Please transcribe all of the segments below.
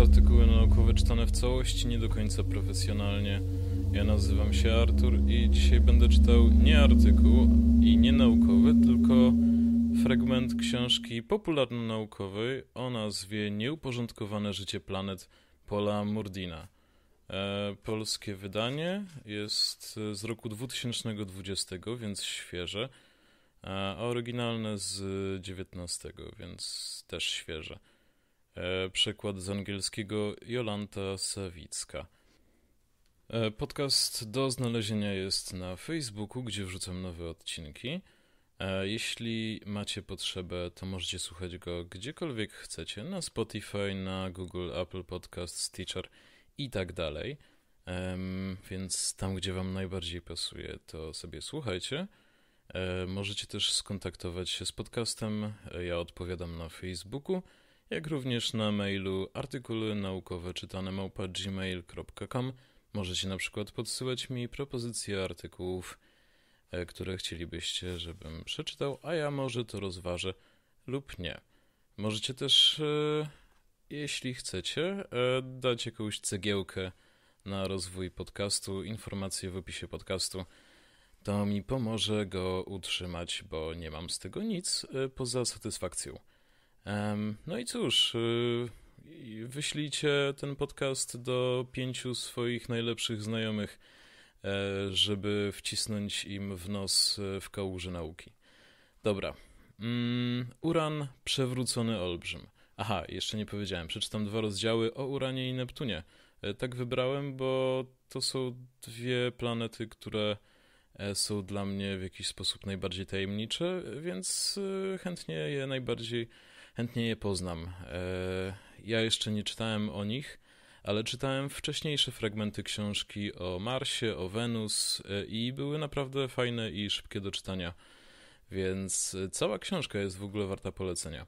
artykuły naukowe czytane w całości nie do końca profesjonalnie. Ja nazywam się Artur i dzisiaj będę czytał nie artykuł i nie naukowy, tylko fragment książki popularno-naukowej o nazwie Nieuporządkowane życie planet Pola Murdina. E, polskie wydanie jest z roku 2020, więc świeże, e, a oryginalne z 19, więc też świeże. E, przykład z angielskiego Jolanta Sawicka. E, podcast do znalezienia jest na Facebooku, gdzie wrzucam nowe odcinki. E, jeśli macie potrzebę, to możecie słuchać go gdziekolwiek chcecie, na Spotify, na Google, Apple Podcast, Stitcher i tak dalej. Więc tam, gdzie wam najbardziej pasuje, to sobie słuchajcie. Możecie też skontaktować się z podcastem. Ja odpowiadam na Facebooku jak również na mailu artykuły naukowe czytane małpa gmail.com. Możecie na przykład podsyłać mi propozycje artykułów, e, które chcielibyście, żebym przeczytał, a ja może to rozważę lub nie. Możecie też, e, jeśli chcecie, e, dać jakąś cegiełkę na rozwój podcastu, informacje w opisie podcastu. To mi pomoże go utrzymać, bo nie mam z tego nic poza satysfakcją. No i cóż, y, wyślijcie ten podcast do pięciu swoich najlepszych znajomych, e, żeby wcisnąć im w nos e, w kałuży nauki. Dobra. Mm, uran, przewrócony olbrzym. Aha, jeszcze nie powiedziałem, przeczytam dwa rozdziały o Uranie i Neptunie. E, tak wybrałem, bo to są dwie planety, które są dla mnie w jakiś sposób najbardziej tajemnicze, więc chętnie je najbardziej chętnie je poznam. E, ja jeszcze nie czytałem o nich, ale czytałem wcześniejsze fragmenty książki o Marsie, o Wenus e, i były naprawdę fajne i szybkie do czytania. Więc e, cała książka jest w ogóle warta polecenia.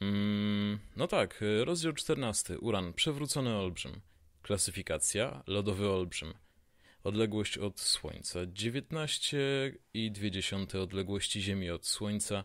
Mm, no tak, rozdział 14. Uran, przewrócony olbrzym. Klasyfikacja, lodowy olbrzym. Odległość od Słońca 19,2 odległości Ziemi od Słońca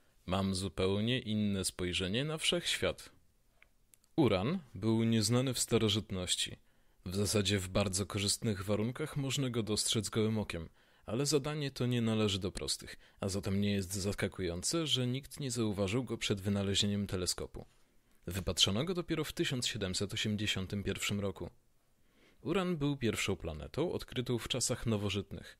Mam zupełnie inne spojrzenie na wszechświat. Uran był nieznany w starożytności. W zasadzie w bardzo korzystnych warunkach można go dostrzec gołym okiem, ale zadanie to nie należy do prostych, a zatem nie jest zaskakujące, że nikt nie zauważył go przed wynalezieniem teleskopu. Wypatrzono go dopiero w 1781 roku. Uran był pierwszą planetą odkrytą w czasach nowożytnych.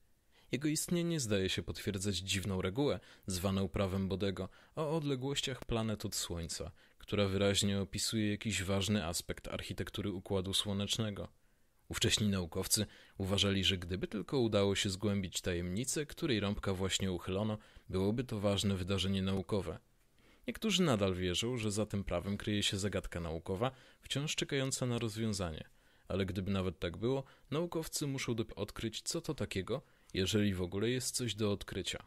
Jego istnienie zdaje się potwierdzać dziwną regułę, zwaną prawem Bodego, o odległościach planet od Słońca, która wyraźnie opisuje jakiś ważny aspekt architektury Układu Słonecznego. Ówcześni naukowcy uważali, że gdyby tylko udało się zgłębić tajemnicę, której rąbka właśnie uchylono, byłoby to ważne wydarzenie naukowe. Niektórzy nadal wierzą, że za tym prawem kryje się zagadka naukowa, wciąż czekająca na rozwiązanie. Ale gdyby nawet tak było, naukowcy muszą odkryć, co to takiego, jeżeli w ogóle jest coś do odkrycia.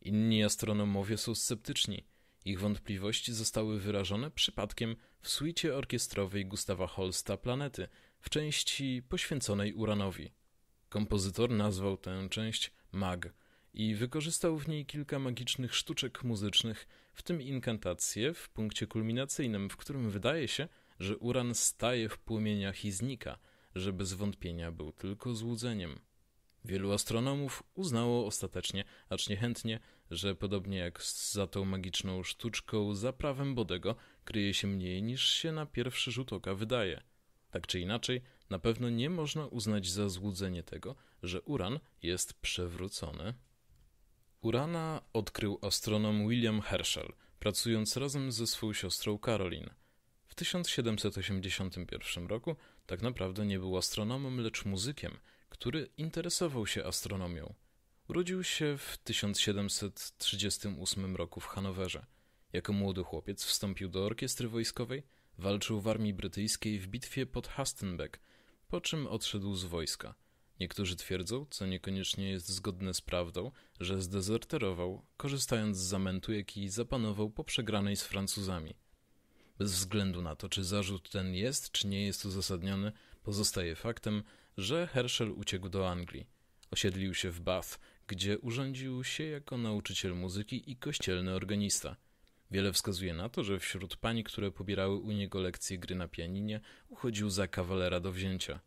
Inni astronomowie są sceptyczni. Ich wątpliwości zostały wyrażone przypadkiem w suicie orkiestrowej Gustawa Holsta Planety w części poświęconej uranowi. Kompozytor nazwał tę część Mag i wykorzystał w niej kilka magicznych sztuczek muzycznych, w tym inkantację w punkcie kulminacyjnym, w którym wydaje się, że uran staje w płomieniach i znika, że bez wątpienia był tylko złudzeniem. Wielu astronomów uznało ostatecznie, acz niechętnie, że podobnie jak za tą magiczną sztuczką za prawem Bodego kryje się mniej niż się na pierwszy rzut oka wydaje. Tak czy inaczej, na pewno nie można uznać za złudzenie tego, że Uran jest przewrócony. Urana odkrył astronom William Herschel, pracując razem ze swoją siostrą Caroline. W 1781 roku tak naprawdę nie był astronomem, lecz muzykiem – który interesował się astronomią. Urodził się w 1738 roku w Hanowerze. Jako młody chłopiec wstąpił do orkiestry wojskowej, walczył w armii brytyjskiej w bitwie pod Hastenbeck, po czym odszedł z wojska. Niektórzy twierdzą, co niekoniecznie jest zgodne z prawdą, że zdezerterował, korzystając z zamętu, jaki zapanował po przegranej z Francuzami. Bez względu na to, czy zarzut ten jest, czy nie jest uzasadniony, pozostaje faktem, że Herschel uciekł do Anglii. Osiedlił się w Bath, gdzie urządził się jako nauczyciel muzyki i kościelny organista. Wiele wskazuje na to, że wśród pań, które pobierały u niego lekcje gry na pianinie, uchodził za kawalera do wzięcia.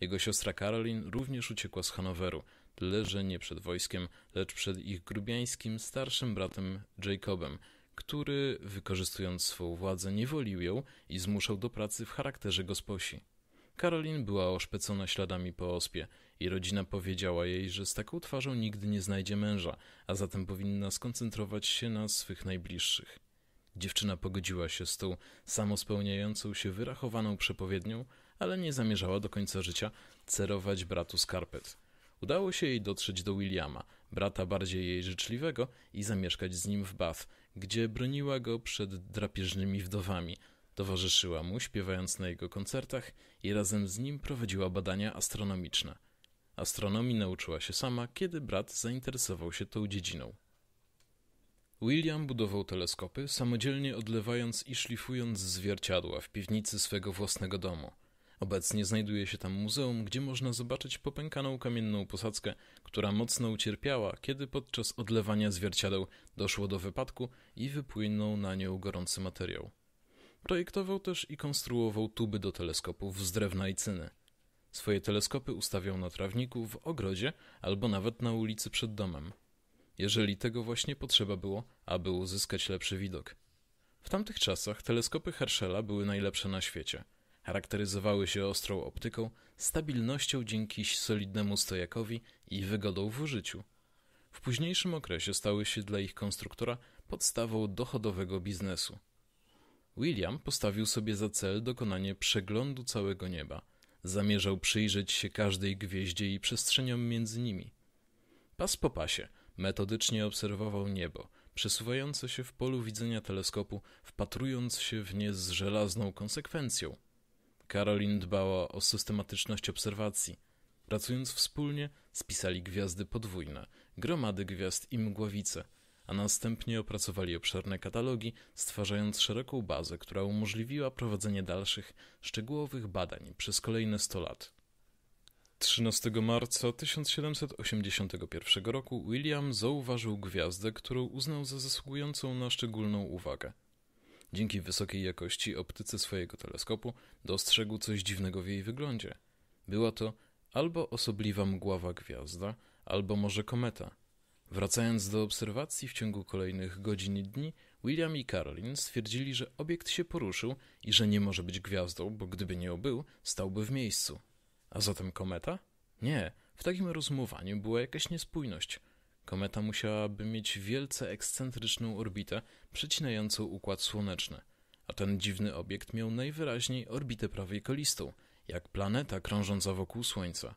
Jego siostra Karolin również uciekła z Hanoweru, tyle że nie przed wojskiem, lecz przed ich grubiańskim starszym bratem Jacobem, który, wykorzystując swą władzę, niewolił ją i zmuszał do pracy w charakterze gosposi. Karolin była oszpecona śladami po ospie i rodzina powiedziała jej, że z taką twarzą nigdy nie znajdzie męża, a zatem powinna skoncentrować się na swych najbliższych. Dziewczyna pogodziła się z tą samospełniającą się wyrachowaną przepowiednią, ale nie zamierzała do końca życia cerować bratu skarpet. Udało się jej dotrzeć do Williama, brata bardziej jej życzliwego, i zamieszkać z nim w Bath, gdzie broniła go przed drapieżnymi wdowami – Towarzyszyła mu, śpiewając na jego koncertach i razem z nim prowadziła badania astronomiczne. Astronomii nauczyła się sama, kiedy brat zainteresował się tą dziedziną. William budował teleskopy, samodzielnie odlewając i szlifując zwierciadła w piwnicy swego własnego domu. Obecnie znajduje się tam muzeum, gdzie można zobaczyć popękaną kamienną posadzkę, która mocno ucierpiała, kiedy podczas odlewania zwierciadeł doszło do wypadku i wypłynął na nią gorący materiał. Projektował też i konstruował tuby do teleskopów z drewna i cyny. Swoje teleskopy ustawiał na trawniku, w ogrodzie albo nawet na ulicy przed domem. Jeżeli tego właśnie potrzeba było, aby uzyskać lepszy widok. W tamtych czasach teleskopy Herschela były najlepsze na świecie. Charakteryzowały się ostrą optyką, stabilnością dzięki solidnemu stojakowi i wygodą w użyciu. W późniejszym okresie stały się dla ich konstruktora podstawą dochodowego biznesu. William postawił sobie za cel dokonanie przeglądu całego nieba. Zamierzał przyjrzeć się każdej gwieździe i przestrzeniom między nimi. Pas po pasie metodycznie obserwował niebo, przesuwające się w polu widzenia teleskopu, wpatrując się w nie z żelazną konsekwencją. Karolin dbała o systematyczność obserwacji. Pracując wspólnie, spisali gwiazdy podwójne, gromady gwiazd i mgławice – a następnie opracowali obszerne katalogi, stwarzając szeroką bazę, która umożliwiła prowadzenie dalszych, szczegółowych badań przez kolejne 100 lat. 13 marca 1781 roku William zauważył gwiazdę, którą uznał za zasługującą na szczególną uwagę. Dzięki wysokiej jakości optyce swojego teleskopu dostrzegł coś dziwnego w jej wyglądzie. Była to albo osobliwa mgława gwiazda, albo może kometa – Wracając do obserwacji w ciągu kolejnych godzin i dni, William i Caroline stwierdzili, że obiekt się poruszył i że nie może być gwiazdą, bo gdyby nie obył, stałby w miejscu. A zatem kometa? Nie, w takim rozmowaniu była jakaś niespójność. Kometa musiałaby mieć wielce ekscentryczną orbitę przecinającą układ słoneczny, a ten dziwny obiekt miał najwyraźniej orbitę prawie kolistą, jak planeta krążąca wokół Słońca.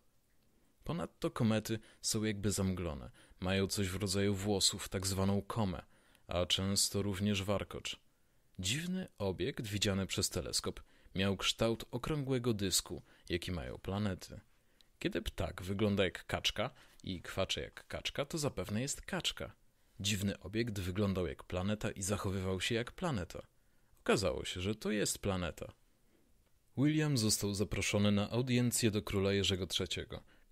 Ponadto komety są jakby zamglone, mają coś w rodzaju włosów, tak zwaną komę, a często również warkocz. Dziwny obiekt widziany przez teleskop miał kształt okrągłego dysku, jaki mają planety. Kiedy ptak wygląda jak kaczka i kwacze jak kaczka, to zapewne jest kaczka. Dziwny obiekt wyglądał jak planeta i zachowywał się jak planeta. Okazało się, że to jest planeta. William został zaproszony na audiencję do króla Jerzego III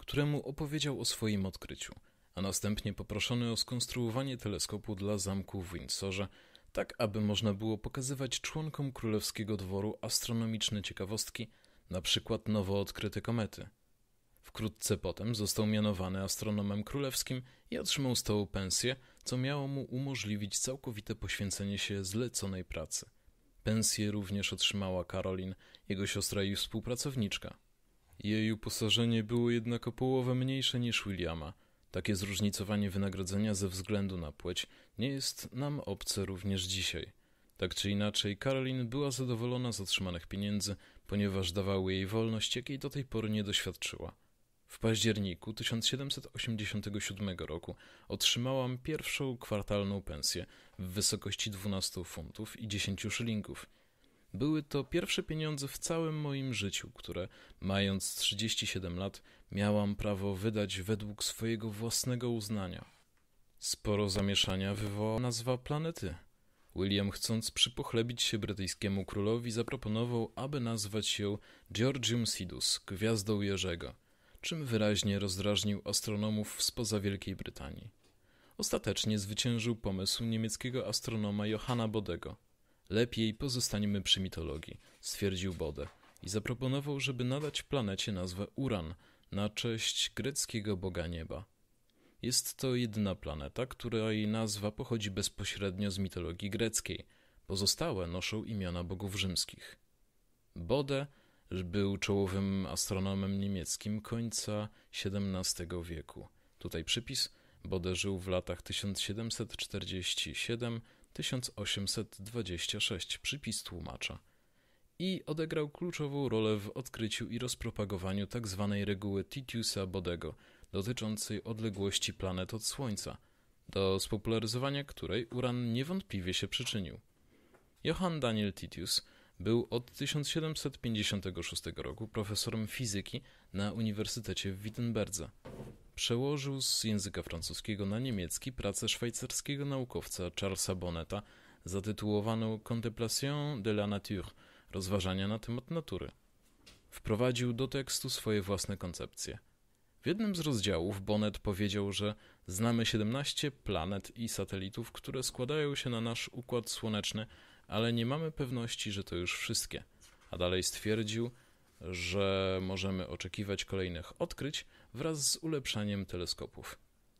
któremu opowiedział o swoim odkryciu, a następnie poproszony o skonstruowanie teleskopu dla zamku w Windsorze, tak aby można było pokazywać członkom królewskiego dworu astronomiczne ciekawostki, na przykład nowo odkryte komety. Wkrótce potem został mianowany astronomem królewskim i otrzymał stałą pensję, co miało mu umożliwić całkowite poświęcenie się zleconej pracy. Pensję również otrzymała Karolin, jego siostra i współpracowniczka. Jej uposażenie było jednak o połowę mniejsze niż Williama. Takie zróżnicowanie wynagrodzenia ze względu na płeć nie jest nam obce również dzisiaj. Tak czy inaczej, Karolin była zadowolona z otrzymanych pieniędzy, ponieważ dawały jej wolność, jakiej do tej pory nie doświadczyła. W październiku 1787 roku otrzymałam pierwszą kwartalną pensję w wysokości 12 funtów i 10 szylingów – były to pierwsze pieniądze w całym moim życiu, które, mając 37 lat, miałam prawo wydać według swojego własnego uznania. Sporo zamieszania wywołała nazwa planety. William, chcąc przypochlebić się brytyjskiemu królowi, zaproponował, aby nazwać ją Georgium Sidus, gwiazdą Jerzego, czym wyraźnie rozdrażnił astronomów spoza Wielkiej Brytanii. Ostatecznie zwyciężył pomysł niemieckiego astronoma Johanna Bodego – Lepiej pozostaniemy przy mitologii, stwierdził Bode i zaproponował, żeby nadać planecie nazwę Uran na cześć greckiego boga nieba. Jest to jedna planeta, której nazwa pochodzi bezpośrednio z mitologii greckiej. Pozostałe noszą imiona bogów rzymskich. Bode był czołowym astronomem niemieckim końca XVII wieku. Tutaj przypis Bode żył w latach 1747 1826 przypis tłumacza i odegrał kluczową rolę w odkryciu i rozpropagowaniu tzw. Tak reguły Titiusa Bodego dotyczącej odległości planet od Słońca, do spopularyzowania której uran niewątpliwie się przyczynił. Johann Daniel Titius był od 1756 roku profesorem fizyki na Uniwersytecie w Wittenberdze. Przełożył z języka francuskiego na niemiecki pracę szwajcarskiego naukowca Charlesa Bonneta zatytułowaną Contemplation de la nature rozważania na temat natury. Wprowadził do tekstu swoje własne koncepcje. W jednym z rozdziałów Bonnet powiedział, że znamy 17 planet i satelitów, które składają się na nasz układ słoneczny, ale nie mamy pewności, że to już wszystkie. A dalej stwierdził, że możemy oczekiwać kolejnych odkryć, wraz z ulepszaniem teleskopów.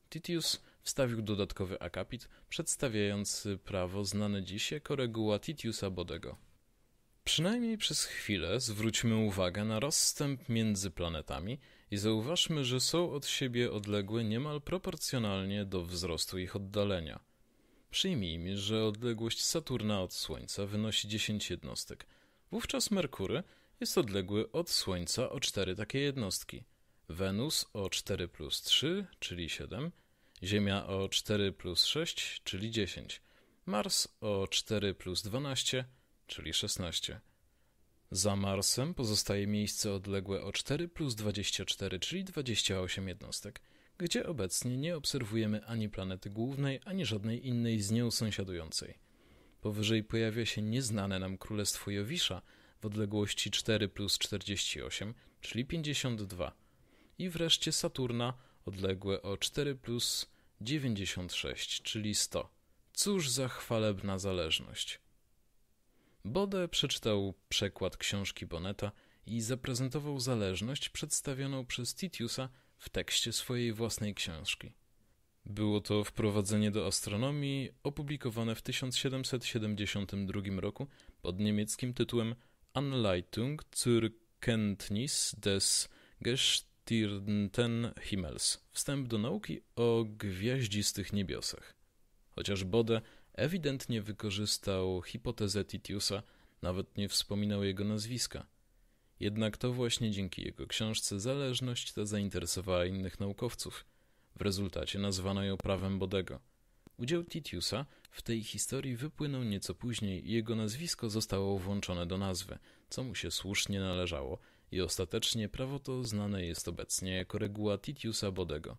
Titius wstawił dodatkowy akapit przedstawiający prawo znane dziś jako reguła Titiusa Bodego. Przynajmniej przez chwilę zwróćmy uwagę na rozstęp między planetami i zauważmy, że są od siebie odległe niemal proporcjonalnie do wzrostu ich oddalenia. Przyjmijmy, że odległość Saturna od Słońca wynosi 10 jednostek. Wówczas Merkury jest odległy od Słońca o 4 takie jednostki – Wenus o 4 plus 3, czyli 7, Ziemia o 4 plus 6, czyli 10, Mars o 4 plus 12, czyli 16. Za Marsem pozostaje miejsce odległe o 4 plus 24, czyli 28 jednostek, gdzie obecnie nie obserwujemy ani planety głównej, ani żadnej innej z nią sąsiadującej. Powyżej pojawia się nieznane nam królestwo Jowisza w odległości 4 plus 48, czyli 52 i wreszcie Saturna odległe o 4 plus 96, czyli 100. Cóż za chwalebna zależność. Bode przeczytał przekład książki Boneta i zaprezentował zależność przedstawioną przez Titiusa w tekście swojej własnej książki. Było to wprowadzenie do astronomii opublikowane w 1772 roku pod niemieckim tytułem Anleitung zur Kenntnis des Gest Tirnten Himmels. Wstęp do nauki o gwiaździstych niebiosach. Chociaż Bode ewidentnie wykorzystał hipotezę Titiusa, nawet nie wspominał jego nazwiska. Jednak to właśnie dzięki jego książce zależność ta zainteresowała innych naukowców. W rezultacie nazwano ją prawem Bodego. Udział Titiusa w tej historii wypłynął nieco później i jego nazwisko zostało włączone do nazwy, co mu się słusznie należało – i ostatecznie prawo to znane jest obecnie jako reguła Titiusa Bodego.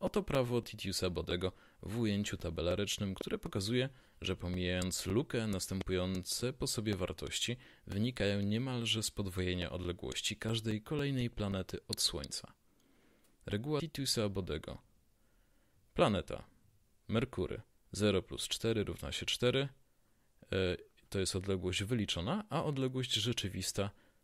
Oto prawo Titiusa Bodego w ujęciu tabelarycznym, które pokazuje, że pomijając lukę, następujące po sobie wartości wynikają niemalże z podwojenia odległości każdej kolejnej planety od Słońca. Reguła Titiusa Bodego Planeta Merkury 0 plus 4 równa się 4 e, to jest odległość wyliczona, a odległość rzeczywista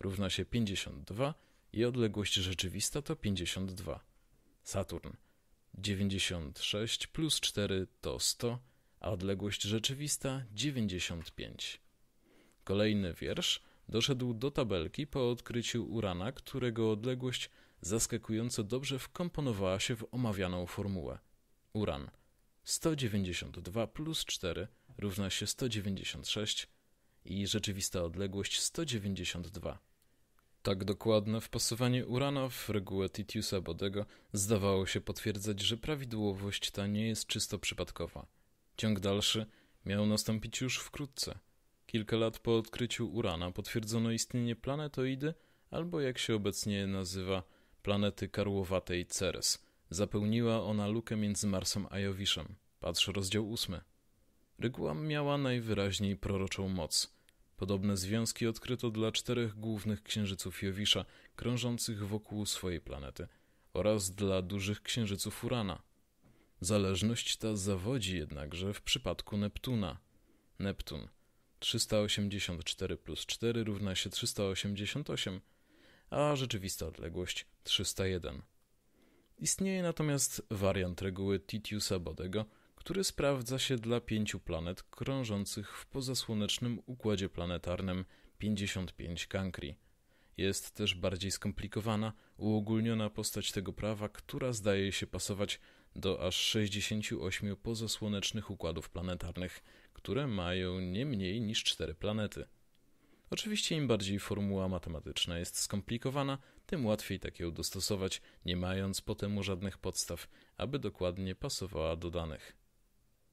równa się 52 i odległość rzeczywista to 52. Saturn 96 plus 4 to 100, a odległość rzeczywista 95. Kolejny wiersz doszedł do tabelki po odkryciu Urana, którego odległość zaskakująco dobrze wkomponowała się w omawianą formułę. Uran 192 plus 4 równa się 196 i rzeczywista odległość 192. Tak dokładne wpasowanie urana w regułę Titiusa Bodego zdawało się potwierdzać, że prawidłowość ta nie jest czysto przypadkowa. Ciąg dalszy miał nastąpić już wkrótce. Kilka lat po odkryciu urana potwierdzono istnienie planetoidy, albo jak się obecnie nazywa, planety karłowatej Ceres. Zapełniła ona lukę między Marsem a Jowiszem. Patrz rozdział ósmy. Reguła miała najwyraźniej proroczą moc – Podobne związki odkryto dla czterech głównych księżyców Jowisza, krążących wokół swojej planety, oraz dla dużych księżyców Urana. Zależność ta zawodzi jednakże w przypadku Neptuna. Neptun 384 plus 4 równa się 388, a rzeczywista odległość 301. Istnieje natomiast wariant reguły Titiusa Bodego – który sprawdza się dla pięciu planet krążących w pozasłonecznym układzie planetarnym 55 Cancri. Jest też bardziej skomplikowana, uogólniona postać tego prawa, która zdaje się pasować do aż 68 pozasłonecznych układów planetarnych, które mają nie mniej niż cztery planety. Oczywiście im bardziej formuła matematyczna jest skomplikowana, tym łatwiej tak ją dostosować, nie mając po temu żadnych podstaw, aby dokładnie pasowała do danych.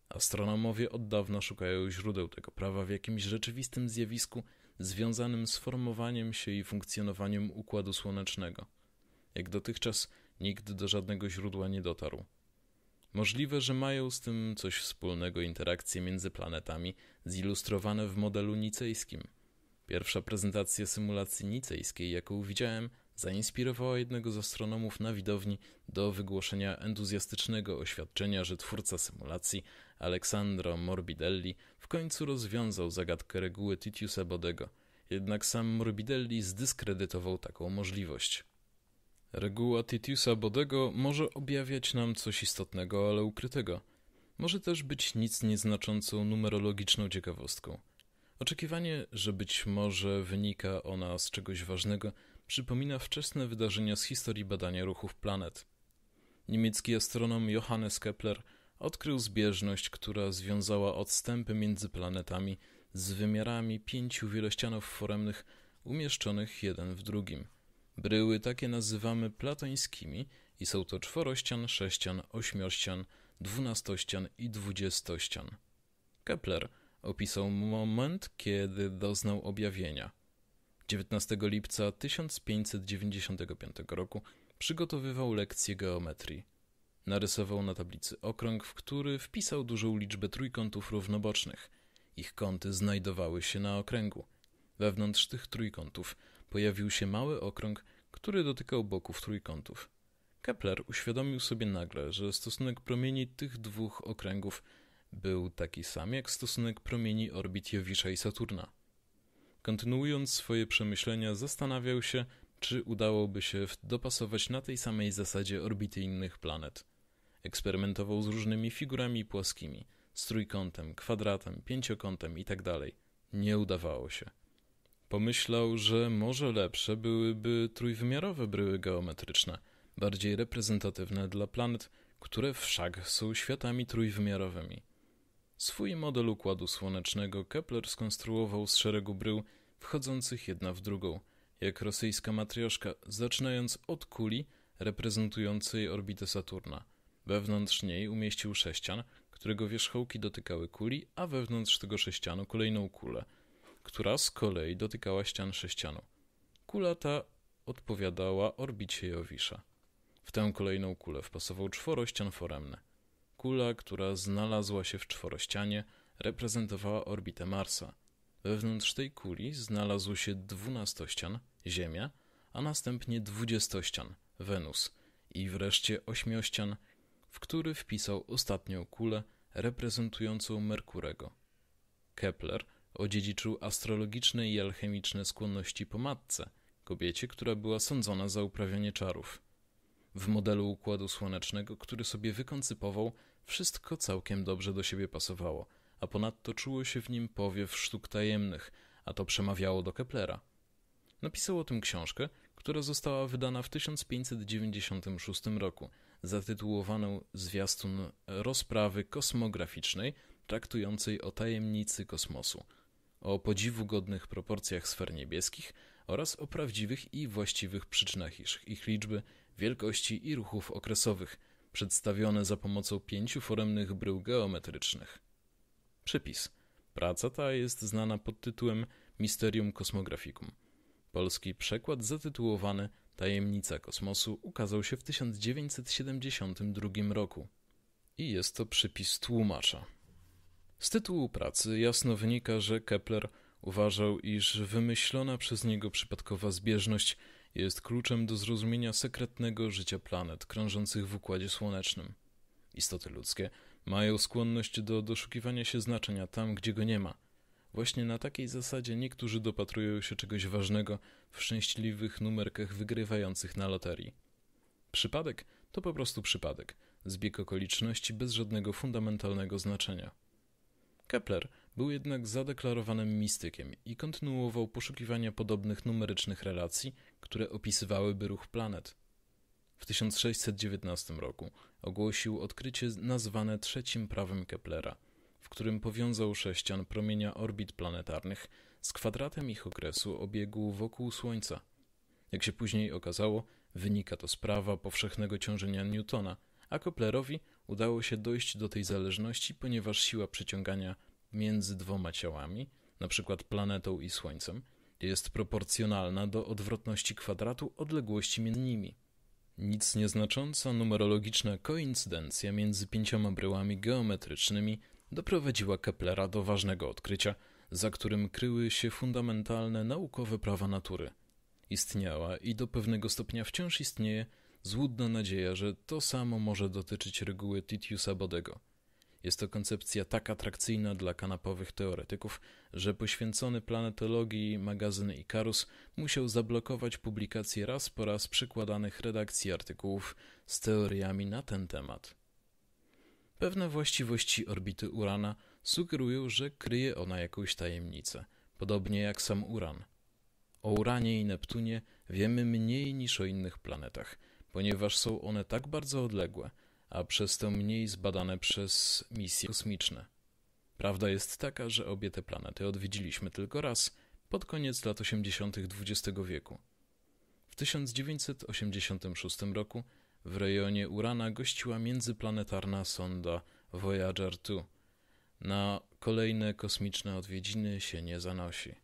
Astronomowie od dawna szukają źródeł tego prawa w jakimś rzeczywistym zjawisku związanym z formowaniem się i funkcjonowaniem układu słonecznego. Jak dotychczas nikt do żadnego źródła nie dotarł. Możliwe, że mają z tym coś wspólnego interakcje między planetami, zilustrowane w modelu nicejskim. Pierwsza prezentacja symulacji nicejskiej, jaką widziałem, zainspirowała jednego z astronomów na widowni do wygłoszenia entuzjastycznego oświadczenia, że twórca symulacji Alessandro Morbidelli w końcu rozwiązał zagadkę reguły Titiusa Bodego. Jednak sam Morbidelli zdyskredytował taką możliwość. Reguła Titiusa Bodego może objawiać nam coś istotnego, ale ukrytego. Może też być nic nieznaczącą numerologiczną ciekawostką. Oczekiwanie, że być może wynika ona z czegoś ważnego, przypomina wczesne wydarzenia z historii badania ruchów planet. Niemiecki astronom Johannes Kepler odkrył zbieżność, która związała odstępy między planetami z wymiarami pięciu wielościanów foremnych umieszczonych jeden w drugim. Bryły takie nazywamy platońskimi i są to czworościan, sześcian, ośmiościan, dwunastościan i dwudziestościan. Kepler opisał moment, kiedy doznał objawienia – 19 lipca 1595 roku przygotowywał lekcję geometrii. Narysował na tablicy okrąg, w który wpisał dużą liczbę trójkątów równobocznych. Ich kąty znajdowały się na okręgu. Wewnątrz tych trójkątów pojawił się mały okrąg, który dotykał boków trójkątów. Kepler uświadomił sobie nagle, że stosunek promieni tych dwóch okręgów był taki sam jak stosunek promieni orbit Jowisza i Saturna. Kontynuując swoje przemyślenia, zastanawiał się, czy udałoby się dopasować na tej samej zasadzie orbity innych planet. Eksperymentował z różnymi figurami płaskimi, z trójkątem, kwadratem, pięciokątem itd. Tak Nie udawało się. Pomyślał, że może lepsze byłyby trójwymiarowe bryły geometryczne, bardziej reprezentatywne dla planet, które wszak są światami trójwymiarowymi. Swój model układu słonecznego Kepler skonstruował z szeregu brył wchodzących jedna w drugą, jak rosyjska matrioszka, zaczynając od kuli reprezentującej orbitę Saturna. Wewnątrz niej umieścił sześcian, którego wierzchołki dotykały kuli, a wewnątrz tego sześcianu kolejną kulę, która z kolei dotykała ścian sześcianu. Kula ta odpowiadała orbicie Jowisza. W tę kolejną kulę wpasował czworo ścian foremny. Kula, która znalazła się w czworościanie, reprezentowała orbitę Marsa. Wewnątrz tej kuli znalazł się dwunastościan, Ziemia, a następnie dwudziestościan, Wenus i wreszcie ośmiościan, w który wpisał ostatnią kulę reprezentującą Merkurego. Kepler odziedziczył astrologiczne i alchemiczne skłonności po matce, kobiecie, która była sądzona za uprawianie czarów. W modelu Układu Słonecznego, który sobie wykoncypował, wszystko całkiem dobrze do siebie pasowało, a ponadto czuło się w nim powiew sztuk tajemnych, a to przemawiało do Keplera. Napisał o tym książkę, która została wydana w 1596 roku, zatytułowaną Zwiastun rozprawy kosmograficznej traktującej o tajemnicy kosmosu, o podziwu godnych proporcjach sfer niebieskich oraz o prawdziwych i właściwych przyczynach ich, ich liczby, wielkości i ruchów okresowych, przedstawione za pomocą pięciu foremnych brył geometrycznych. Przypis. Praca ta jest znana pod tytułem Misterium Kosmograficum. Polski przekład zatytułowany Tajemnica kosmosu ukazał się w 1972 roku i jest to przypis tłumacza. Z tytułu pracy jasno wynika, że Kepler uważał, iż wymyślona przez niego przypadkowa zbieżność jest kluczem do zrozumienia sekretnego życia planet krążących w układzie słonecznym. Istoty ludzkie mają skłonność do doszukiwania się znaczenia tam, gdzie go nie ma. Właśnie na takiej zasadzie niektórzy dopatrują się czegoś ważnego w szczęśliwych numerkach wygrywających na loterii. Przypadek to po prostu przypadek, zbieg okoliczności bez żadnego fundamentalnego znaczenia. Kepler był jednak zadeklarowanym mistykiem i kontynuował poszukiwania podobnych numerycznych relacji, które opisywałyby ruch planet. W 1619 roku ogłosił odkrycie nazwane trzecim prawem Keplera, w którym powiązał sześcian promienia orbit planetarnych z kwadratem ich okresu obiegu wokół Słońca. Jak się później okazało, wynika to z prawa powszechnego ciążenia Newtona, a Keplerowi udało się dojść do tej zależności, ponieważ siła przyciągania między dwoma ciałami, np. planetą i Słońcem, jest proporcjonalna do odwrotności kwadratu odległości między nimi. Nic nieznacząca numerologiczna koincydencja między pięcioma bryłami geometrycznymi doprowadziła Keplera do ważnego odkrycia, za którym kryły się fundamentalne naukowe prawa natury. Istniała i do pewnego stopnia wciąż istnieje złudna nadzieja, że to samo może dotyczyć reguły Titiusa Bodego. Jest to koncepcja tak atrakcyjna dla kanapowych teoretyków, że poświęcony planetologii magazyn Icarus musiał zablokować publikację raz po raz przykładanych redakcji artykułów z teoriami na ten temat. Pewne właściwości orbity Urana sugerują, że kryje ona jakąś tajemnicę, podobnie jak sam Uran. O Uranie i Neptunie wiemy mniej niż o innych planetach, ponieważ są one tak bardzo odległe – a przez to mniej zbadane przez misje kosmiczne. Prawda jest taka, że obie te planety odwiedziliśmy tylko raz pod koniec lat 80. XX wieku. W 1986 roku w rejonie Urana gościła międzyplanetarna sonda Voyager 2. Na kolejne kosmiczne odwiedziny się nie zanosi.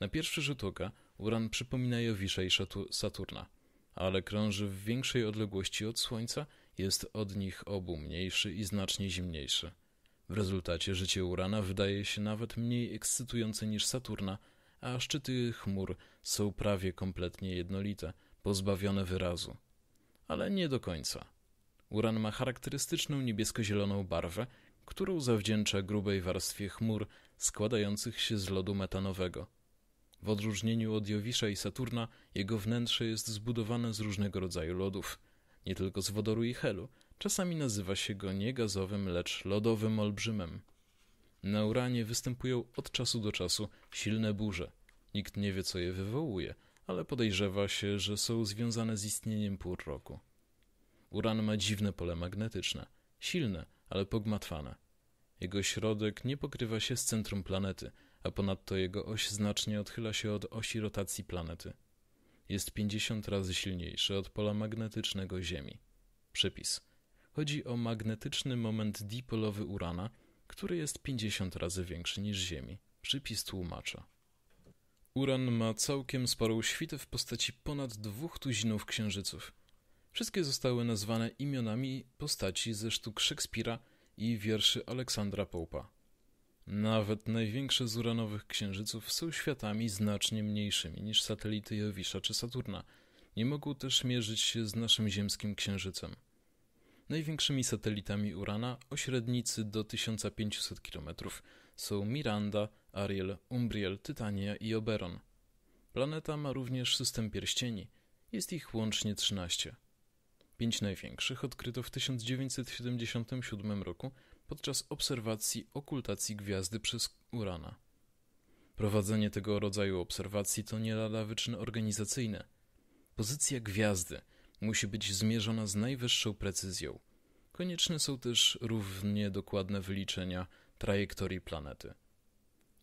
Na pierwszy rzut oka Uran przypomina Jowisza i Saturna, ale krąży w większej odległości od Słońca – jest od nich obu mniejszy i znacznie zimniejszy. W rezultacie życie Urana wydaje się nawet mniej ekscytujące niż Saturna, a szczyty chmur są prawie kompletnie jednolite, pozbawione wyrazu. Ale nie do końca. Uran ma charakterystyczną niebiesko-zieloną barwę, którą zawdzięcza grubej warstwie chmur składających się z lodu metanowego. W odróżnieniu od Jowisza i Saturna, jego wnętrze jest zbudowane z różnego rodzaju lodów – nie tylko z wodoru i helu. Czasami nazywa się go nie gazowym, lecz lodowym olbrzymem. Na Uranie występują od czasu do czasu silne burze. Nikt nie wie, co je wywołuje, ale podejrzewa się, że są związane z istnieniem pór roku. Uran ma dziwne pole magnetyczne, silne, ale pogmatwane. Jego środek nie pokrywa się z centrum planety, a ponadto jego oś znacznie odchyla się od osi rotacji planety jest 50 razy silniejszy od pola magnetycznego Ziemi. Przypis. Chodzi o magnetyczny moment dipolowy Urana, który jest 50 razy większy niż Ziemi. Przypis tłumacza. Uran ma całkiem sporą świtę w postaci ponad dwóch tuzinów księżyców. Wszystkie zostały nazwane imionami postaci ze sztuk Szekspira i wierszy Aleksandra Połpa. Nawet największe z uranowych księżyców są światami znacznie mniejszymi niż satelity Jowisza czy Saturna. Nie mogą też mierzyć się z naszym ziemskim księżycem. Największymi satelitami Urana o średnicy do 1500 km są Miranda, Ariel, Umbriel, Tytania i Oberon. Planeta ma również system pierścieni. Jest ich łącznie 13. Pięć największych odkryto w 1977 roku – podczas obserwacji okultacji gwiazdy przez Urana. Prowadzenie tego rodzaju obserwacji to nie lada wyczyn Pozycja gwiazdy musi być zmierzona z najwyższą precyzją. Konieczne są też równie dokładne wyliczenia trajektorii planety.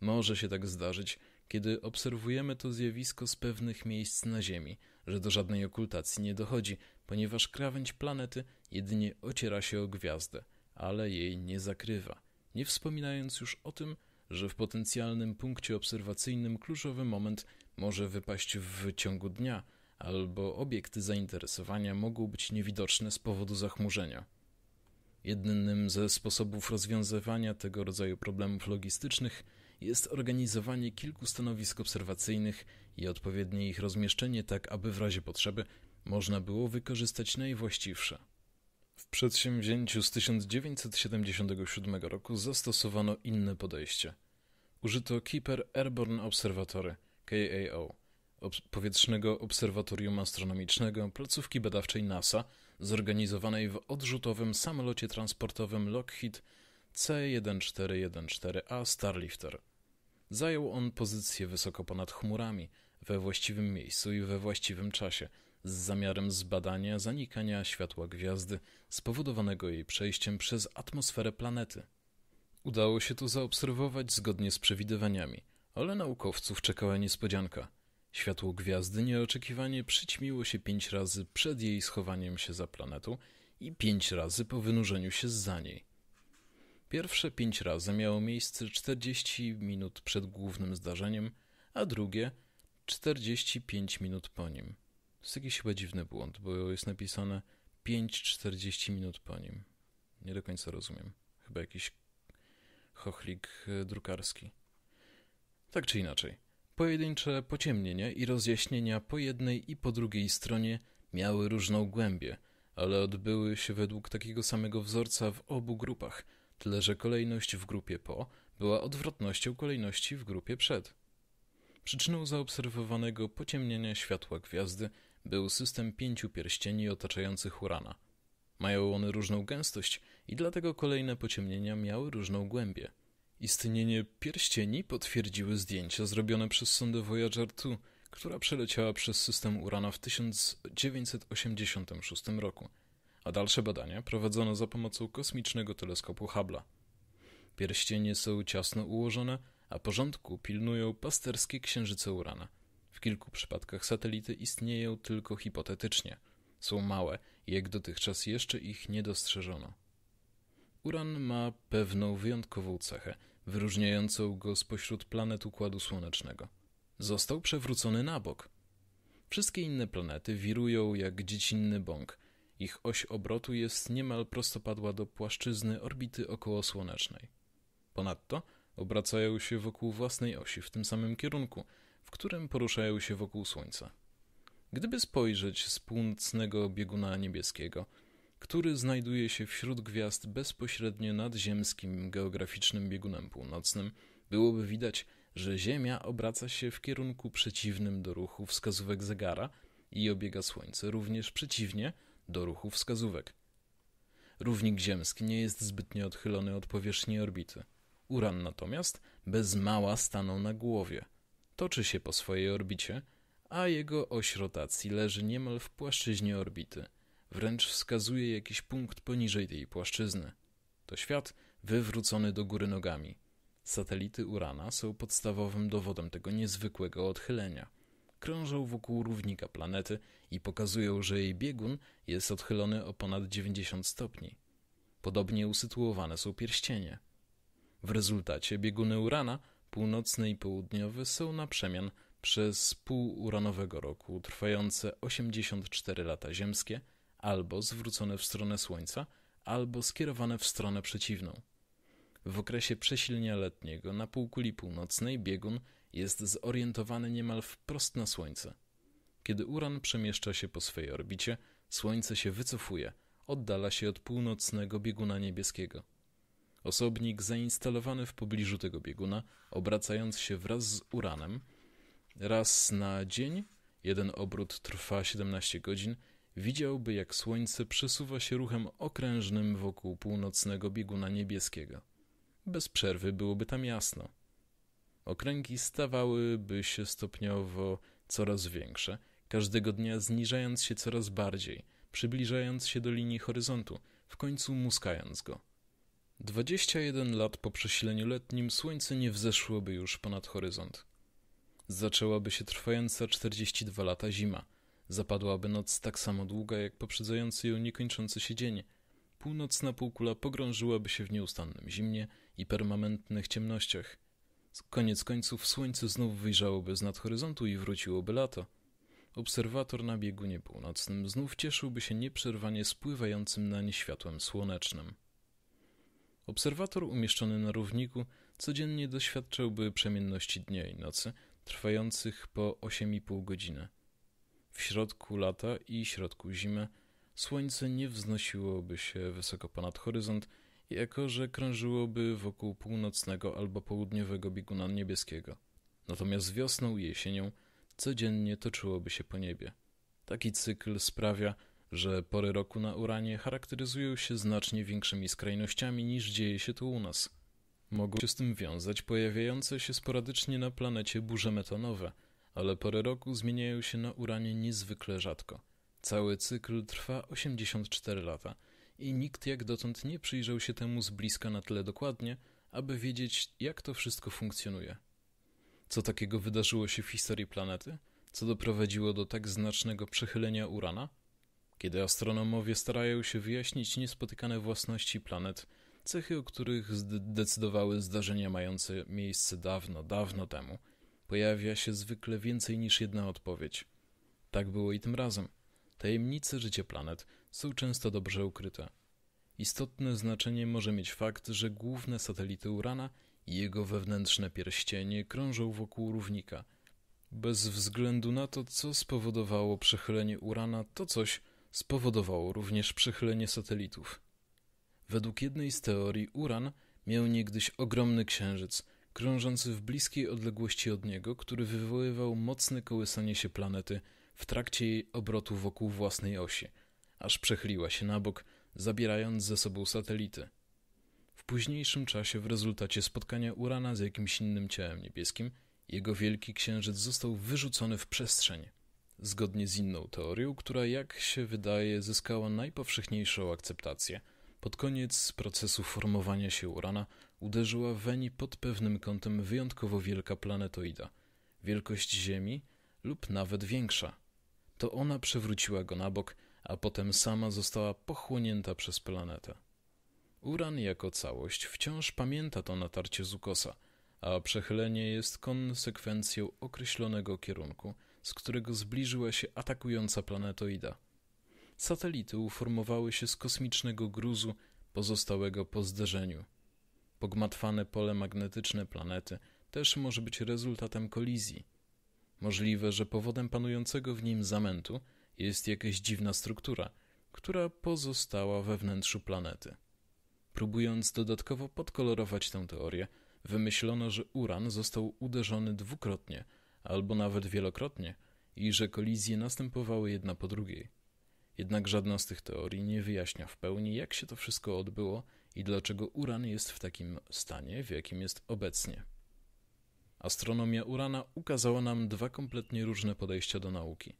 Może się tak zdarzyć, kiedy obserwujemy to zjawisko z pewnych miejsc na Ziemi, że do żadnej okultacji nie dochodzi, ponieważ krawędź planety jedynie ociera się o gwiazdę – ale jej nie zakrywa. Nie wspominając już o tym, że w potencjalnym punkcie obserwacyjnym kluczowy moment może wypaść w ciągu dnia, albo obiekty zainteresowania mogą być niewidoczne z powodu zachmurzenia. Jednym ze sposobów rozwiązywania tego rodzaju problemów logistycznych jest organizowanie kilku stanowisk obserwacyjnych i odpowiednie ich rozmieszczenie tak, aby w razie potrzeby można było wykorzystać najwłaściwsze. W przedsięwzięciu z 1977 roku zastosowano inne podejście. Użyto Keeper Airborne Observatory, KAO, powietrznego obserwatorium astronomicznego placówki badawczej NASA, zorganizowanej w odrzutowym samolocie transportowym Lockheed C1414A Starlifter. Zajął on pozycję wysoko ponad chmurami, we właściwym miejscu i we właściwym czasie – z zamiarem zbadania zanikania światła gwiazdy spowodowanego jej przejściem przez atmosferę planety. Udało się to zaobserwować zgodnie z przewidywaniami, ale naukowców czekała niespodzianka. Światło gwiazdy nieoczekiwanie przyćmiło się pięć razy przed jej schowaniem się za planetą i pięć razy po wynurzeniu się za niej. Pierwsze pięć razy miało miejsce 40 minut przed głównym zdarzeniem, a drugie 45 minut po nim jest jakiś chyba dziwny błąd, bo jest napisane 5-40 minut po nim. Nie do końca rozumiem. Chyba jakiś chochlik e, drukarski. Tak czy inaczej, pojedyncze pociemnienia i rozjaśnienia po jednej i po drugiej stronie miały różną głębię, ale odbyły się według takiego samego wzorca w obu grupach, tyle że kolejność w grupie po była odwrotnością kolejności w grupie przed. Przyczyną zaobserwowanego pociemnienia światła gwiazdy był system pięciu pierścieni otaczających Urana. Mają one różną gęstość i dlatego kolejne pociemnienia miały różną głębię. Istnienie pierścieni potwierdziły zdjęcia zrobione przez sondę Voyager 2, która przeleciała przez system Urana w 1986 roku, a dalsze badania prowadzono za pomocą kosmicznego teleskopu Hubble'a. Pierścienie są ciasno ułożone, a porządku pilnują pasterskie księżyce Urana. W kilku przypadkach satelity istnieją tylko hipotetycznie. Są małe, jak dotychczas jeszcze ich nie dostrzeżono. Uran ma pewną wyjątkową cechę, wyróżniającą go spośród planet Układu Słonecznego. Został przewrócony na bok. Wszystkie inne planety wirują jak dziecinny bąk. Ich oś obrotu jest niemal prostopadła do płaszczyzny orbity okołosłonecznej. Ponadto obracają się wokół własnej osi w tym samym kierunku – w którym poruszają się wokół Słońca. Gdyby spojrzeć z północnego bieguna niebieskiego, który znajduje się wśród gwiazd bezpośrednio nad ziemskim geograficznym biegunem północnym, byłoby widać, że Ziemia obraca się w kierunku przeciwnym do ruchu wskazówek zegara i obiega Słońce również przeciwnie do ruchu wskazówek. Równik ziemski nie jest zbytnio odchylony od powierzchni orbity. Uran natomiast bez mała stanął na głowie – toczy się po swojej orbicie, a jego oś rotacji leży niemal w płaszczyźnie orbity, wręcz wskazuje jakiś punkt poniżej tej płaszczyzny. To świat wywrócony do góry nogami. Satelity Urana są podstawowym dowodem tego niezwykłego odchylenia. Krążą wokół równika planety i pokazują, że jej biegun jest odchylony o ponad 90 stopni. Podobnie usytuowane są pierścienie. W rezultacie bieguny Urana północny i południowy są na przemian przez pół uranowego roku trwające 84 lata ziemskie albo zwrócone w stronę Słońca, albo skierowane w stronę przeciwną. W okresie przesilnia letniego na półkuli północnej biegun jest zorientowany niemal wprost na Słońce. Kiedy Uran przemieszcza się po swej orbicie, Słońce się wycofuje, oddala się od północnego bieguna niebieskiego. Osobnik zainstalowany w pobliżu tego bieguna, obracając się wraz z uranem, raz na dzień, jeden obrót trwa 17 godzin, widziałby jak słońce przesuwa się ruchem okrężnym wokół północnego bieguna niebieskiego. Bez przerwy byłoby tam jasno. Okręgi stawałyby się stopniowo coraz większe, każdego dnia zniżając się coraz bardziej, przybliżając się do linii horyzontu, w końcu muskając go. 21 lat po przesileniu letnim słońce nie wzeszłoby już ponad horyzont. Zaczęłaby się trwająca 42 lata zima. Zapadłaby noc tak samo długa, jak poprzedzający ją niekończący się dzień. Północna półkula pogrążyłaby się w nieustannym zimnie i permanentnych ciemnościach. Koniec końców słońce znów wyjrzałoby z nad horyzontu i wróciłoby lato. Obserwator na biegunie północnym znów cieszyłby się nieprzerwanie spływającym na nie światłem słonecznym. Obserwator umieszczony na równiku codziennie doświadczałby przemienności dnia i nocy, trwających po 8,5 godziny. W środku lata i środku zimy słońce nie wznosiłoby się wysoko ponad horyzont, jako że krążyłoby wokół północnego albo południowego bieguna niebieskiego. Natomiast wiosną i jesienią codziennie toczyłoby się po niebie. Taki cykl sprawia, że pory roku na Uranie charakteryzują się znacznie większymi skrajnościami niż dzieje się tu u nas. Mogą się z tym wiązać pojawiające się sporadycznie na planecie burze metanowe, ale pory roku zmieniają się na Uranie niezwykle rzadko. Cały cykl trwa 84 lata i nikt jak dotąd nie przyjrzał się temu z bliska na tyle dokładnie, aby wiedzieć, jak to wszystko funkcjonuje. Co takiego wydarzyło się w historii planety? Co doprowadziło do tak znacznego przechylenia Urana? kiedy astronomowie starają się wyjaśnić niespotykane własności planet, cechy, o których zdecydowały zdarzenia mające miejsce dawno, dawno temu, pojawia się zwykle więcej niż jedna odpowiedź. Tak było i tym razem. Tajemnice życia planet są często dobrze ukryte. Istotne znaczenie może mieć fakt, że główne satelity Urana i jego wewnętrzne pierścienie krążą wokół równika. Bez względu na to, co spowodowało przechylenie Urana, to coś, spowodowało również przychylenie satelitów. Według jednej z teorii Uran miał niegdyś ogromny księżyc, krążący w bliskiej odległości od niego, który wywoływał mocne kołysanie się planety w trakcie jej obrotu wokół własnej osi, aż przechyliła się na bok, zabierając ze sobą satelity. W późniejszym czasie, w rezultacie spotkania Urana z jakimś innym ciałem niebieskim, jego wielki księżyc został wyrzucony w przestrzeń zgodnie z inną teorią, która jak się wydaje zyskała najpowszechniejszą akceptację. Pod koniec procesu formowania się Urana uderzyła Weni pod pewnym kątem wyjątkowo wielka planetoida, wielkość Ziemi lub nawet większa. To ona przewróciła go na bok, a potem sama została pochłonięta przez planetę. Uran jako całość wciąż pamięta to natarcie z ukosa, a przechylenie jest konsekwencją określonego kierunku – z którego zbliżyła się atakująca planetoida. Satelity uformowały się z kosmicznego gruzu pozostałego po zderzeniu. Pogmatwane pole magnetyczne planety też może być rezultatem kolizji. Możliwe, że powodem panującego w nim zamętu jest jakaś dziwna struktura, która pozostała we wnętrzu planety. Próbując dodatkowo podkolorować tę teorię, wymyślono, że uran został uderzony dwukrotnie – albo nawet wielokrotnie, i że kolizje następowały jedna po drugiej. Jednak żadna z tych teorii nie wyjaśnia w pełni, jak się to wszystko odbyło i dlaczego Uran jest w takim stanie, w jakim jest obecnie. Astronomia Urana ukazała nam dwa kompletnie różne podejścia do nauki.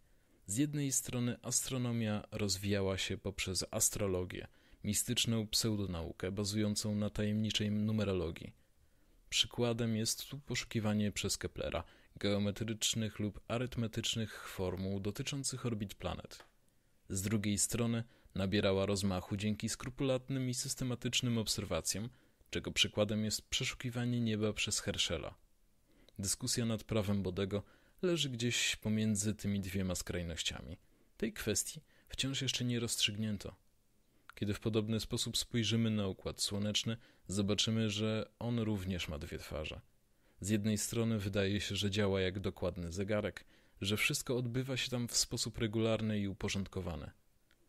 Z jednej strony astronomia rozwijała się poprzez astrologię, mistyczną pseudonaukę bazującą na tajemniczej numerologii. Przykładem jest tu poszukiwanie przez Keplera – geometrycznych lub arytmetycznych formuł dotyczących orbit planet. Z drugiej strony nabierała rozmachu dzięki skrupulatnym i systematycznym obserwacjom, czego przykładem jest przeszukiwanie nieba przez Herschela. Dyskusja nad prawem Bodego leży gdzieś pomiędzy tymi dwiema skrajnościami. Tej kwestii wciąż jeszcze nie rozstrzygnięto. Kiedy w podobny sposób spojrzymy na układ słoneczny, zobaczymy, że on również ma dwie twarze. Z jednej strony wydaje się, że działa jak dokładny zegarek, że wszystko odbywa się tam w sposób regularny i uporządkowany.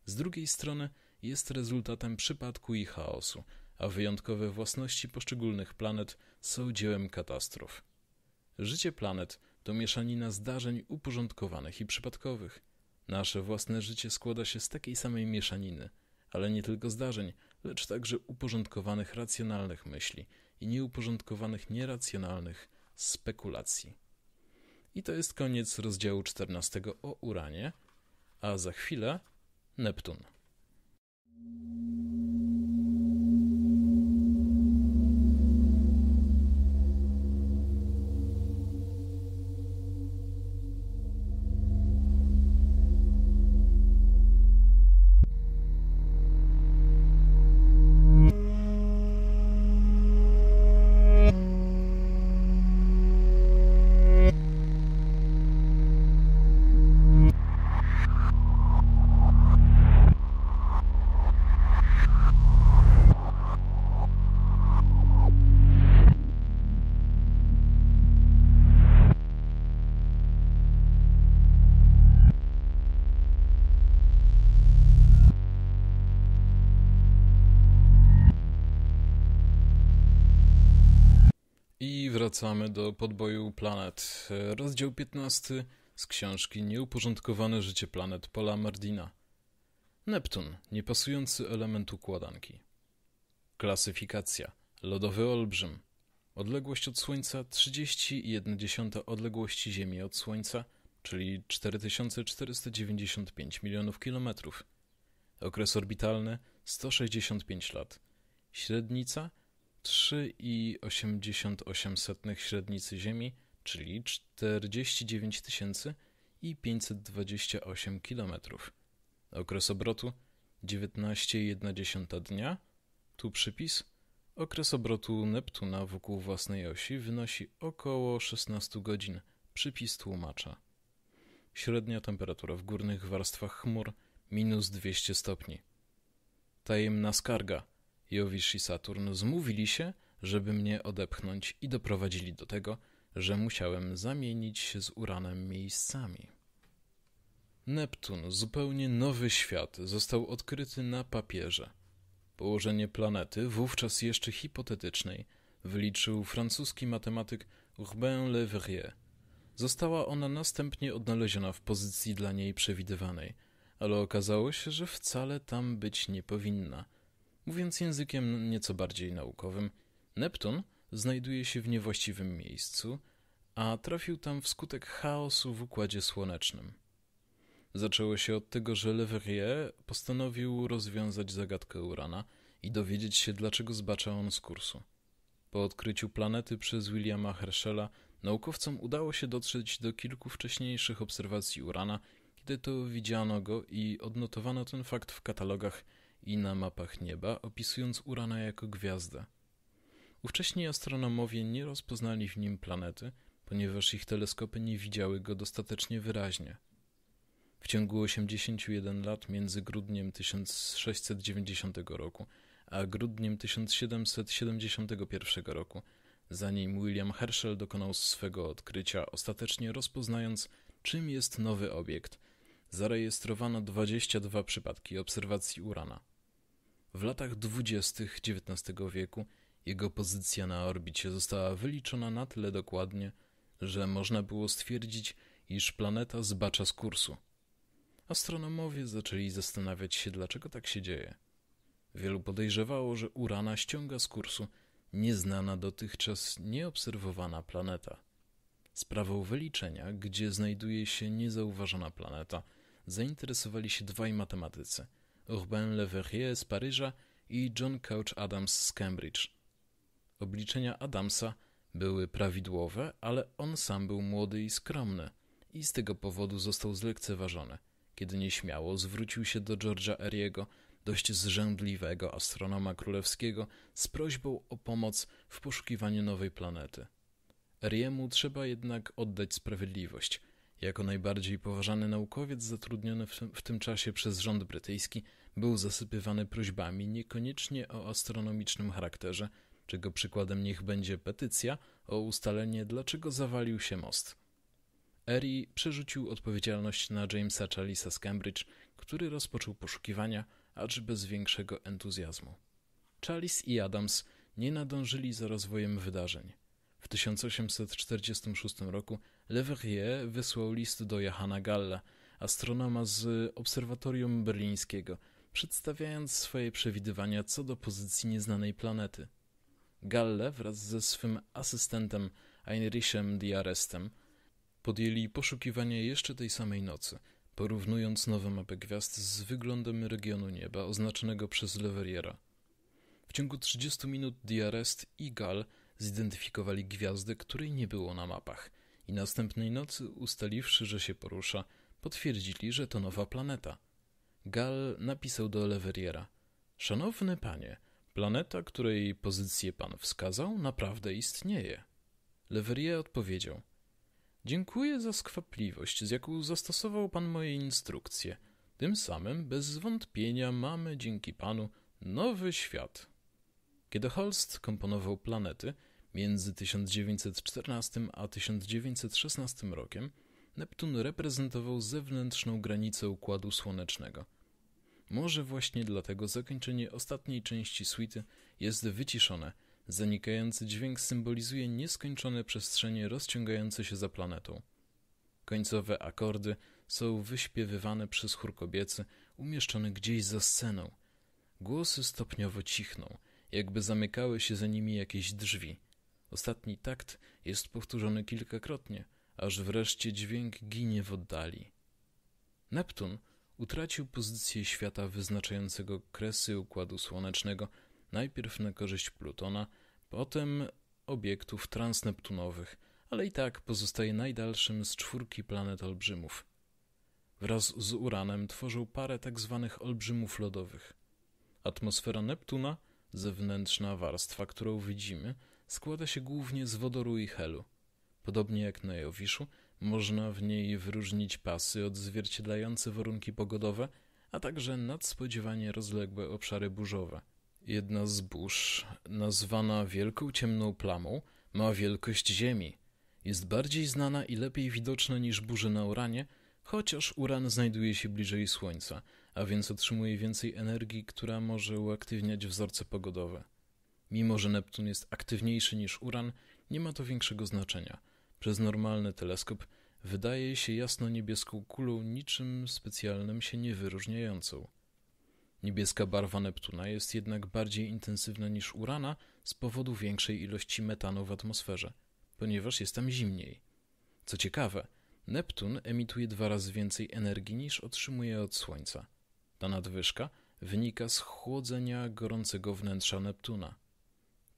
Z drugiej strony jest rezultatem przypadku i chaosu, a wyjątkowe własności poszczególnych planet są dziełem katastrof. Życie planet to mieszanina zdarzeń uporządkowanych i przypadkowych. Nasze własne życie składa się z takiej samej mieszaniny, ale nie tylko zdarzeń, lecz także uporządkowanych racjonalnych myśli – i nieuporządkowanych, nieracjonalnych spekulacji. I to jest koniec rozdziału 14 o Uranie, a za chwilę Neptun. wracamy do podboju planet. Rozdział 15 z książki Nieuporządkowane życie planet Pola Mardina. Neptun, niepasujący element układanki. Klasyfikacja. Lodowy olbrzym. Odległość od Słońca 30,1 odległości Ziemi od Słońca, czyli 4495 milionów kilometrów. Okres orbitalny 165 lat. Średnica 3,88 średnicy Ziemi, czyli 49 528 km. Okres obrotu 19,1 dnia. Tu przypis. Okres obrotu Neptuna wokół własnej osi wynosi około 16 godzin. Przypis tłumacza. Średnia temperatura w górnych warstwach chmur minus 200 stopni. Tajemna skarga – Jowisz i Saturn zmówili się, żeby mnie odepchnąć i doprowadzili do tego, że musiałem zamienić się z Uranem miejscami. Neptun, zupełnie nowy świat, został odkryty na papierze. Położenie planety, wówczas jeszcze hipotetycznej, wyliczył francuski matematyk Urbain Le Verrier. Została ona następnie odnaleziona w pozycji dla niej przewidywanej, ale okazało się, że wcale tam być nie powinna – Mówiąc językiem nieco bardziej naukowym, Neptun znajduje się w niewłaściwym miejscu, a trafił tam wskutek chaosu w układzie słonecznym. Zaczęło się od tego, że Leverrier postanowił rozwiązać zagadkę Urana i dowiedzieć się, dlaczego zbacza on z kursu. Po odkryciu planety przez Williama Herschela, naukowcom udało się dotrzeć do kilku wcześniejszych obserwacji Urana, kiedy to widziano go i odnotowano ten fakt w katalogach i na mapach nieba, opisując Urana jako gwiazdę. Ówcześni astronomowie nie rozpoznali w nim planety, ponieważ ich teleskopy nie widziały go dostatecznie wyraźnie. W ciągu 81 lat między grudniem 1690 roku a grudniem 1771 roku, zanim William Herschel dokonał swego odkrycia, ostatecznie rozpoznając, czym jest nowy obiekt – zarejestrowano 22 przypadki obserwacji Urana. W latach 20. XIX wieku jego pozycja na orbicie została wyliczona na tyle dokładnie, że można było stwierdzić, iż planeta zbacza z kursu. Astronomowie zaczęli zastanawiać się, dlaczego tak się dzieje. Wielu podejrzewało, że Urana ściąga z kursu nieznana dotychczas nieobserwowana planeta. Sprawą wyliczenia, gdzie znajduje się niezauważona planeta – zainteresowali się dwaj matematycy, Urbain Le Verrier z Paryża i John Couch Adams z Cambridge. Obliczenia Adamsa były prawidłowe, ale on sam był młody i skromny i z tego powodu został zlekceważony. Kiedy nieśmiało zwrócił się do George'a Eriego, dość zrzędliwego astronoma królewskiego, z prośbą o pomoc w poszukiwaniu nowej planety. Eriemu trzeba jednak oddać sprawiedliwość – jako najbardziej poważany naukowiec zatrudniony w tym, w tym czasie przez rząd brytyjski był zasypywany prośbami niekoniecznie o astronomicznym charakterze, czego przykładem niech będzie petycja o ustalenie, dlaczego zawalił się most. Eri przerzucił odpowiedzialność na Jamesa Chalisa z Cambridge, który rozpoczął poszukiwania, acz bez większego entuzjazmu. Chalis i Adams nie nadążyli za rozwojem wydarzeń. W 1846 roku Le Verrier wysłał list do Johanna Galla, astronoma z Obserwatorium Berlińskiego, przedstawiając swoje przewidywania co do pozycji nieznanej planety. Galle wraz ze swym asystentem Heinrichem Diarestem podjęli poszukiwania jeszcze tej samej nocy, porównując nowe mapy gwiazd z wyglądem regionu nieba oznaczonego przez Leveriera. W ciągu 30 minut Diarest i Gall zidentyfikowali gwiazdę, której nie było na mapach i następnej nocy, ustaliwszy, że się porusza, potwierdzili, że to nowa planeta. Gal napisał do Leveriera: Szanowny panie, planeta, której pozycję pan wskazał, naprawdę istnieje. Leverier odpowiedział: Dziękuję za skwapliwość, z jaką zastosował pan moje instrukcje. Tym samym, bez wątpienia, mamy dzięki panu nowy świat. Kiedy Holst komponował planety, Między 1914 a 1916 rokiem Neptun reprezentował zewnętrzną granicę Układu Słonecznego. Może właśnie dlatego zakończenie ostatniej części suity jest wyciszone, zanikający dźwięk symbolizuje nieskończone przestrzenie rozciągające się za planetą. Końcowe akordy są wyśpiewywane przez chór kobiecy umieszczony gdzieś za sceną. Głosy stopniowo cichną, jakby zamykały się za nimi jakieś drzwi – Ostatni takt jest powtórzony kilkakrotnie, aż wreszcie dźwięk ginie w oddali. Neptun utracił pozycję świata wyznaczającego kresy układu słonecznego najpierw na korzyść Plutona, potem obiektów transneptunowych, ale i tak pozostaje najdalszym z czwórki planet olbrzymów. Wraz z Uranem tworzył parę tzw. Tak olbrzymów lodowych. Atmosfera Neptuna, zewnętrzna warstwa, którą widzimy – składa się głównie z wodoru i helu. Podobnie jak na Jowiszu, można w niej wyróżnić pasy odzwierciedlające warunki pogodowe, a także nadspodziewanie rozległe obszary burzowe. Jedna z burz, nazwana Wielką Ciemną Plamą, ma wielkość Ziemi. Jest bardziej znana i lepiej widoczna niż burze na Uranie, chociaż Uran znajduje się bliżej Słońca, a więc otrzymuje więcej energii, która może uaktywniać wzorce pogodowe. Mimo, że Neptun jest aktywniejszy niż Uran, nie ma to większego znaczenia. Przez normalny teleskop wydaje się jasno-niebieską kulą niczym specjalnym się nie wyróżniającą. Niebieska barwa Neptuna jest jednak bardziej intensywna niż Urana z powodu większej ilości metanu w atmosferze, ponieważ jest tam zimniej. Co ciekawe, Neptun emituje dwa razy więcej energii niż otrzymuje od Słońca. Ta nadwyżka wynika z chłodzenia gorącego wnętrza Neptuna.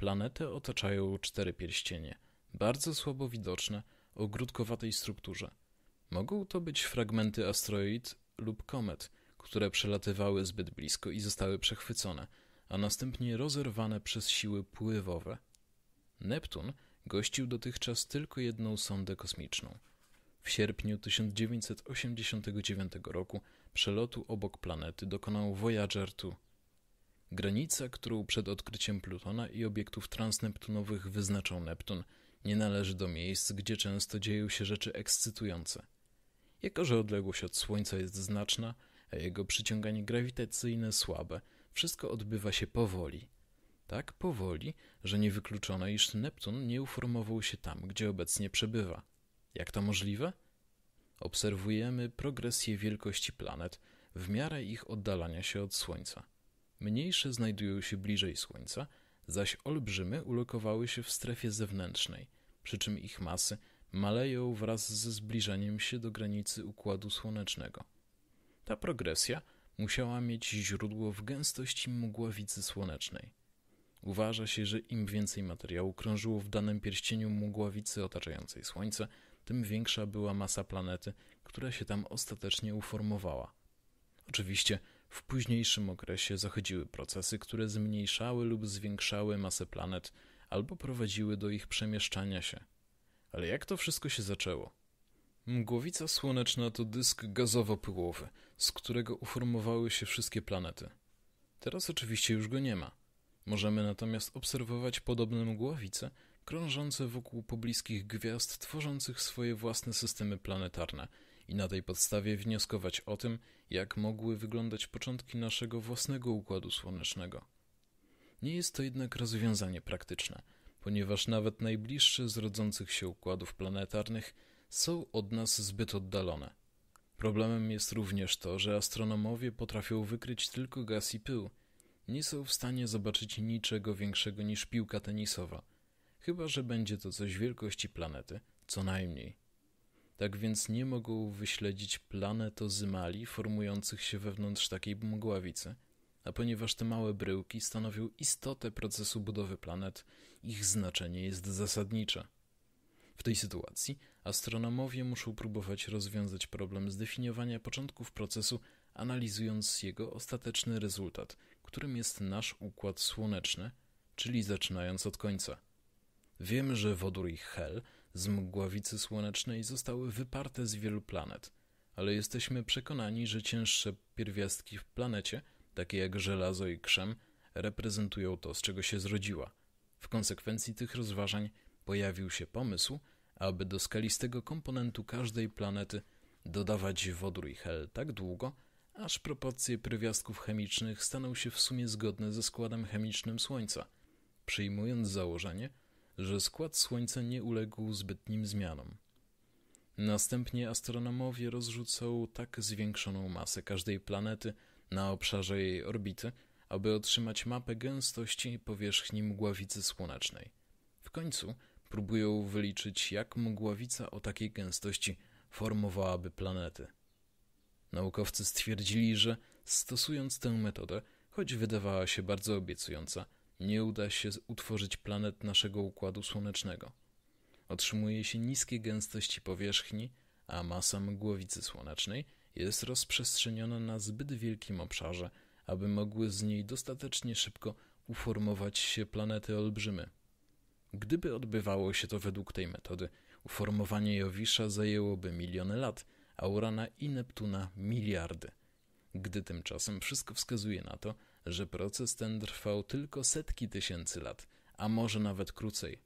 Planetę otaczają cztery pierścienie, bardzo słabo widoczne, o grudkowatej strukturze. Mogą to być fragmenty asteroid lub komet, które przelatywały zbyt blisko i zostały przechwycone, a następnie rozerwane przez siły pływowe. Neptun gościł dotychczas tylko jedną sondę kosmiczną. W sierpniu 1989 roku przelotu obok planety dokonał Voyager 2. Granica, którą przed odkryciem Plutona i obiektów transneptunowych wyznaczał Neptun, nie należy do miejsc, gdzie często dzieją się rzeczy ekscytujące. Jako, że odległość od Słońca jest znaczna, a jego przyciąganie grawitacyjne słabe, wszystko odbywa się powoli. Tak powoli, że niewykluczone, iż Neptun nie uformował się tam, gdzie obecnie przebywa. Jak to możliwe? Obserwujemy progresję wielkości planet w miarę ich oddalania się od Słońca. Mniejsze znajdują się bliżej Słońca, zaś olbrzymy ulokowały się w strefie zewnętrznej, przy czym ich masy maleją wraz ze zbliżaniem się do granicy Układu Słonecznego. Ta progresja musiała mieć źródło w gęstości mgławicy słonecznej. Uważa się, że im więcej materiału krążyło w danym pierścieniu mgławicy otaczającej Słońce, tym większa była masa planety, która się tam ostatecznie uformowała. Oczywiście w późniejszym okresie zachodziły procesy, które zmniejszały lub zwiększały masę planet albo prowadziły do ich przemieszczania się. Ale jak to wszystko się zaczęło? Mgłowica słoneczna to dysk gazowo-pyłowy, z którego uformowały się wszystkie planety. Teraz oczywiście już go nie ma. Możemy natomiast obserwować podobne mgłowice krążące wokół pobliskich gwiazd, tworzących swoje własne systemy planetarne – i na tej podstawie wnioskować o tym, jak mogły wyglądać początki naszego własnego układu słonecznego. Nie jest to jednak rozwiązanie praktyczne, ponieważ nawet najbliższe z rodzących się układów planetarnych są od nas zbyt oddalone. Problemem jest również to, że astronomowie potrafią wykryć tylko gaz i pył. Nie są w stanie zobaczyć niczego większego niż piłka tenisowa, chyba że będzie to coś wielkości planety, co najmniej tak więc nie mogą wyśledzić planetozymali formujących się wewnątrz takiej mgławicy. A ponieważ te małe bryłki stanowią istotę procesu budowy planet, ich znaczenie jest zasadnicze. W tej sytuacji astronomowie muszą próbować rozwiązać problem zdefiniowania początków procesu, analizując jego ostateczny rezultat, którym jest nasz układ słoneczny, czyli zaczynając od końca. Wiem, że wodór i hel z mgławicy słonecznej zostały wyparte z wielu planet, ale jesteśmy przekonani, że cięższe pierwiastki w planecie, takie jak żelazo i krzem, reprezentują to, z czego się zrodziła. W konsekwencji tych rozważań pojawił się pomysł, aby do skalistego komponentu każdej planety dodawać wodór i hel tak długo, aż proporcje pierwiastków chemicznych staną się w sumie zgodne ze składem chemicznym Słońca. Przyjmując założenie, że skład Słońca nie uległ zbytnim zmianom. Następnie astronomowie rozrzucą tak zwiększoną masę każdej planety na obszarze jej orbity, aby otrzymać mapę gęstości powierzchni mgławicy słonecznej. W końcu próbują wyliczyć, jak mgławica o takiej gęstości formowałaby planety. Naukowcy stwierdzili, że stosując tę metodę, choć wydawała się bardzo obiecująca, nie uda się utworzyć planet naszego układu słonecznego. Otrzymuje się niskie gęstości powierzchni, a masa mgłowicy słonecznej jest rozprzestrzeniona na zbyt wielkim obszarze, aby mogły z niej dostatecznie szybko uformować się planety olbrzymy. Gdyby odbywało się to według tej metody, uformowanie Jowisza zajęłoby miliony lat, a Urana i Neptuna miliardy. Gdy tymczasem wszystko wskazuje na to, że proces ten trwał tylko setki tysięcy lat, a może nawet krócej.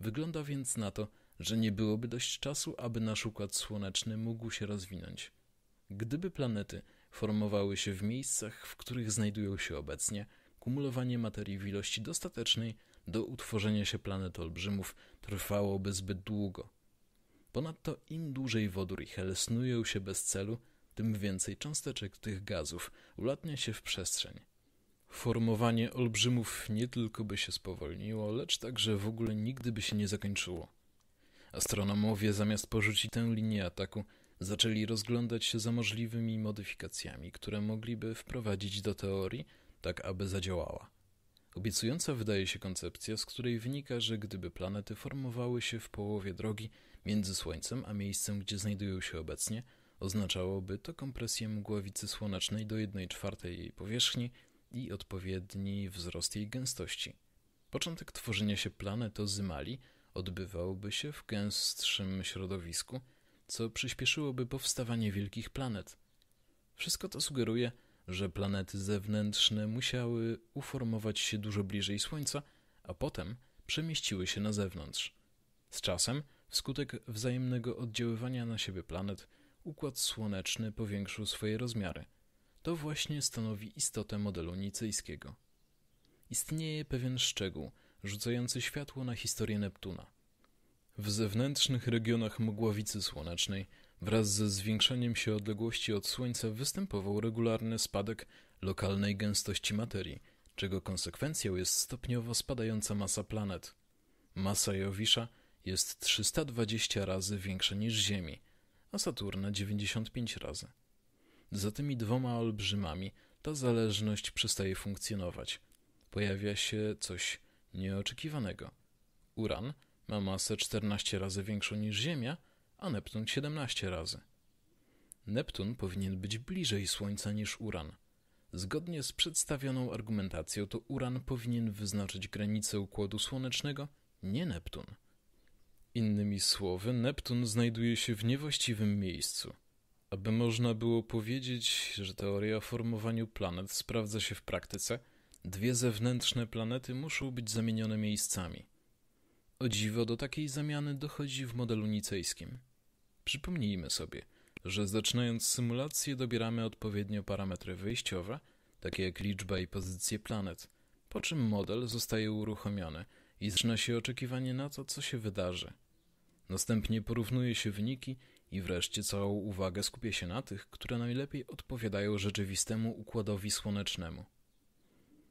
Wygląda więc na to, że nie byłoby dość czasu, aby nasz układ słoneczny mógł się rozwinąć. Gdyby planety formowały się w miejscach, w których znajdują się obecnie, kumulowanie materii w ilości dostatecznej do utworzenia się planet olbrzymów trwałoby zbyt długo. Ponadto im dłużej wodór i hel snują się bez celu, tym więcej cząsteczek tych gazów ulatnia się w przestrzeń. Formowanie olbrzymów nie tylko by się spowolniło, lecz także w ogóle nigdy by się nie zakończyło. Astronomowie zamiast porzucić tę linię ataku, zaczęli rozglądać się za możliwymi modyfikacjami, które mogliby wprowadzić do teorii, tak aby zadziałała. Obiecująca wydaje się koncepcja, z której wynika, że gdyby planety formowały się w połowie drogi między Słońcem a miejscem, gdzie znajdują się obecnie, oznaczałoby to kompresję mgławicy słonecznej do jednej czwartej jej powierzchni i odpowiedni wzrost jej gęstości. Początek tworzenia się planetozymal odbywałby się w gęstszym środowisku, co przyspieszyłoby powstawanie wielkich planet. Wszystko to sugeruje, że planety zewnętrzne musiały uformować się dużo bliżej Słońca, a potem przemieściły się na zewnątrz. Z czasem, wskutek wzajemnego oddziaływania na siebie planet, układ słoneczny powiększył swoje rozmiary, to właśnie stanowi istotę modelu nicejskiego. Istnieje pewien szczegół, rzucający światło na historię Neptuna. W zewnętrznych regionach mgławicy słonecznej wraz ze zwiększaniem się odległości od Słońca występował regularny spadek lokalnej gęstości materii, czego konsekwencją jest stopniowo spadająca masa planet. Masa Jowisza jest 320 razy większa niż Ziemi, a Saturna 95 razy. Za tymi dwoma olbrzymami ta zależność przestaje funkcjonować. Pojawia się coś nieoczekiwanego. Uran ma masę 14 razy większą niż Ziemia, a Neptun 17 razy. Neptun powinien być bliżej Słońca niż Uran. Zgodnie z przedstawioną argumentacją to Uran powinien wyznaczyć granicę Układu Słonecznego, nie Neptun. Innymi słowy, Neptun znajduje się w niewłaściwym miejscu – aby można było powiedzieć, że teoria o formowaniu planet sprawdza się w praktyce, dwie zewnętrzne planety muszą być zamienione miejscami. O dziwo do takiej zamiany dochodzi w modelu nicejskim. Przypomnijmy sobie, że zaczynając symulację dobieramy odpowiednio parametry wyjściowe, takie jak liczba i pozycje planet, po czym model zostaje uruchomiony i zaczyna się oczekiwanie na to, co się wydarzy. Następnie porównuje się wyniki i wreszcie całą uwagę skupię się na tych, które najlepiej odpowiadają rzeczywistemu układowi słonecznemu.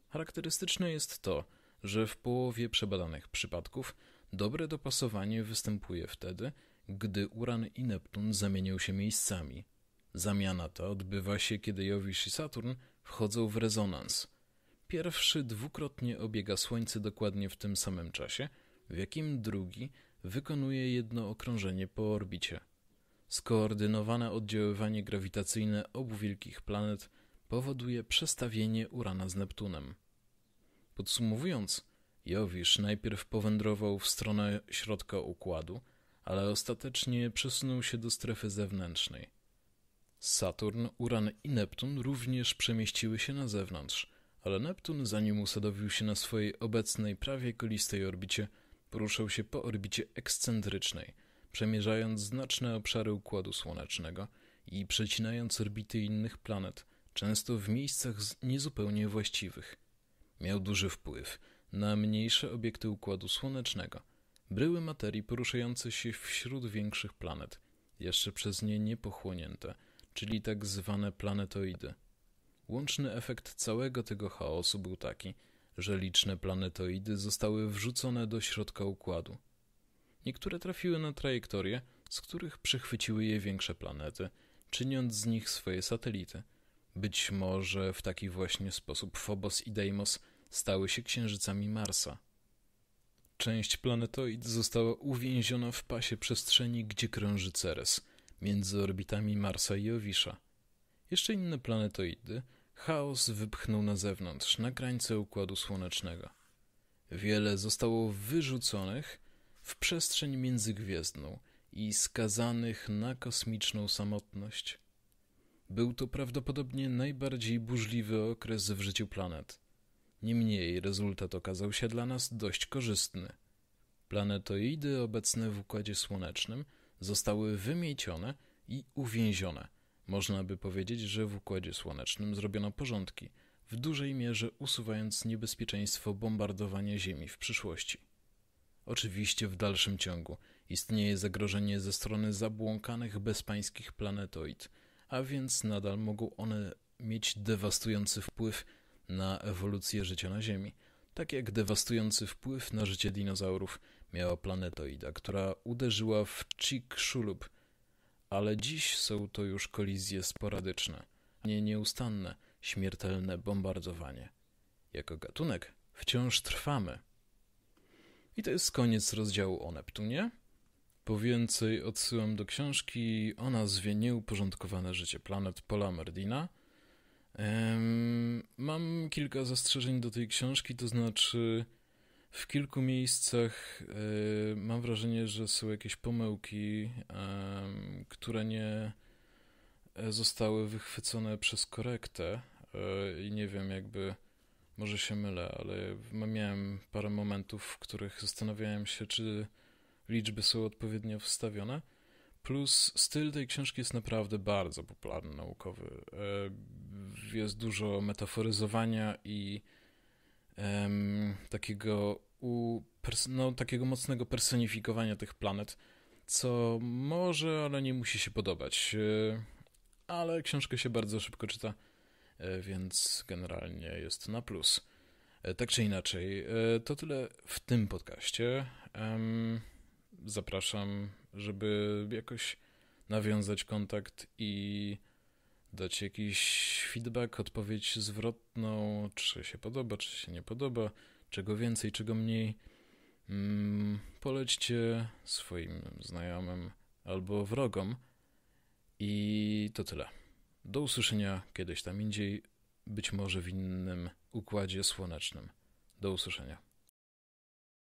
Charakterystyczne jest to, że w połowie przebadanych przypadków dobre dopasowanie występuje wtedy, gdy Uran i Neptun zamienią się miejscami. Zamiana ta odbywa się, kiedy Jowisz i Saturn wchodzą w rezonans. Pierwszy dwukrotnie obiega Słońce dokładnie w tym samym czasie, w jakim drugi wykonuje jedno okrążenie po orbicie. Skoordynowane oddziaływanie grawitacyjne obu wielkich planet powoduje przestawienie Urana z Neptunem. Podsumowując, Jowisz najpierw powędrował w stronę środka układu, ale ostatecznie przesunął się do strefy zewnętrznej. Saturn, Uran i Neptun również przemieściły się na zewnątrz, ale Neptun, zanim usadowił się na swojej obecnej prawie kolistej orbicie, poruszał się po orbicie ekscentrycznej – przemierzając znaczne obszary Układu Słonecznego i przecinając orbity innych planet, często w miejscach niezupełnie właściwych. Miał duży wpływ na mniejsze obiekty Układu Słonecznego, bryły materii poruszające się wśród większych planet, jeszcze przez nie niepochłonięte, czyli tak zwane planetoidy. Łączny efekt całego tego chaosu był taki, że liczne planetoidy zostały wrzucone do środka układu. Niektóre trafiły na trajektorie, z których przychwyciły je większe planety, czyniąc z nich swoje satelity. Być może w taki właśnie sposób Phobos i Deimos stały się księżycami Marsa. Część planetoid została uwięziona w pasie przestrzeni, gdzie krąży Ceres, między orbitami Marsa i Jowisza. Jeszcze inne planetoidy chaos wypchnął na zewnątrz, na krańce Układu Słonecznego. Wiele zostało wyrzuconych w przestrzeń międzygwiezdną i skazanych na kosmiczną samotność. Był to prawdopodobnie najbardziej burzliwy okres w życiu planet. Niemniej rezultat okazał się dla nas dość korzystny. Planetoidy obecne w Układzie Słonecznym zostały wymiecione i uwięzione. Można by powiedzieć, że w Układzie Słonecznym zrobiono porządki, w dużej mierze usuwając niebezpieczeństwo bombardowania Ziemi w przyszłości. Oczywiście w dalszym ciągu istnieje zagrożenie ze strony zabłąkanych bezpańskich planetoid, a więc nadal mogą one mieć dewastujący wpływ na ewolucję życia na Ziemi, tak jak dewastujący wpływ na życie dinozaurów miała planetoida, która uderzyła w Chicxulub, ale dziś są to już kolizje sporadyczne, a nie nieustanne, śmiertelne bombardowanie. Jako gatunek wciąż trwamy. I to jest koniec rozdziału o Neptunie. Po więcej odsyłam do książki o nazwie Nieuporządkowane życie planet Paula Merdina. Mam kilka zastrzeżeń do tej książki, to znaczy w kilku miejscach e, mam wrażenie, że są jakieś pomyłki, które nie e, zostały wychwycone przez korektę e, i nie wiem jakby może się mylę, ale miałem parę momentów, w których zastanawiałem się, czy liczby są odpowiednio wstawione. Plus styl tej książki jest naprawdę bardzo popularny, naukowy. E, jest dużo metaforyzowania i um, takiego, u, no, takiego mocnego personifikowania tych planet, co może, ale nie musi się podobać. E, ale książkę się bardzo szybko czyta E, więc generalnie jest na plus. E, tak czy inaczej, e, to tyle w tym podcaście. Zapraszam, żeby jakoś nawiązać kontakt i dać jakiś feedback, odpowiedź zwrotną, czy się podoba, czy się nie podoba, czego więcej, czego mniej. Mm, polećcie swoim znajomym albo wrogom. I to tyle. Do usłyszenia kiedyś tam indziej, być może w innym układzie słonecznym. Do usłyszenia.